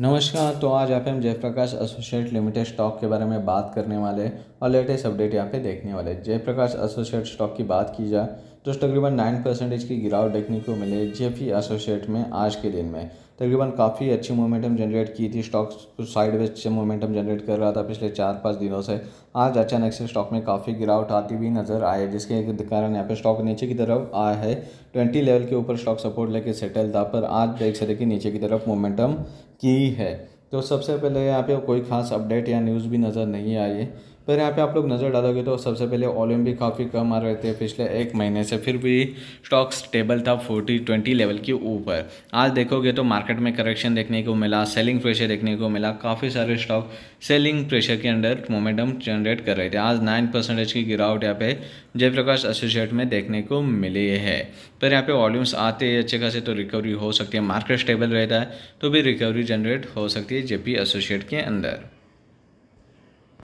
नमस्कार तो आज आप हम जयप्रकाश एसोसिएट लिमिटेड स्टॉक के बारे में बात करने वाले और लेटेस्ट अपडेट यहाँ पे देखने वाले जयप्रकाश एसोसिएट स्टॉक की बात की जाए तो तकरीबन नाइन परसेंटेज की गिरावट देखने को मिले जेफी एसोसिएट में आज के दिन में तकरीबन काफ़ी अच्छी मोमेंटम जनरेट की थी स्टॉक साइड से मोमेंटम जनरेट कर रहा था पिछले चार पाँच दिनों से आज अचानक से स्टॉक में काफ़ी गिरावट आती हुई नज़र आई जिसके कारण यहाँ पे स्टॉक नीचे की तरफ आया है ट्वेंटी लेवल के ऊपर स्टॉक सपोर्ट लेके सेटल था पर आज देख सकते कि नीचे की तरफ मोमेंटम की है तो सबसे पहले यहाँ पे कोई खास अपडेट या न्यूज़ भी नज़र नहीं आई है पर यहाँ पे आप लोग नज़र डालोगे तो सबसे पहले वॉल्यूम भी काफ़ी कम आ रहे थे पिछले एक महीने से फिर भी स्टॉक स्टेबल था फोर्टी ट्वेंटी लेवल के ऊपर आज देखोगे तो मार्केट में करेक्शन देखने को मिला सेलिंग प्रेशर देखने को मिला काफ़ी सारे स्टॉक सेलिंग प्रेशर के अंडर मोमेंटम जनरेट कर रहे थे आज नाइन परसेंटेज की गिरावट यहाँ पे जयप्रकाश एसोसिएट में देखने को मिली है पर यहाँ पे वॉल्यूम्स आते हैं अच्छे खासे तो रिकवरी हो सकती है मार्केट स्टेबल रहता है तो भी रिकवरी जनरेट हो सकती है जेपी एसोसिएट के अंदर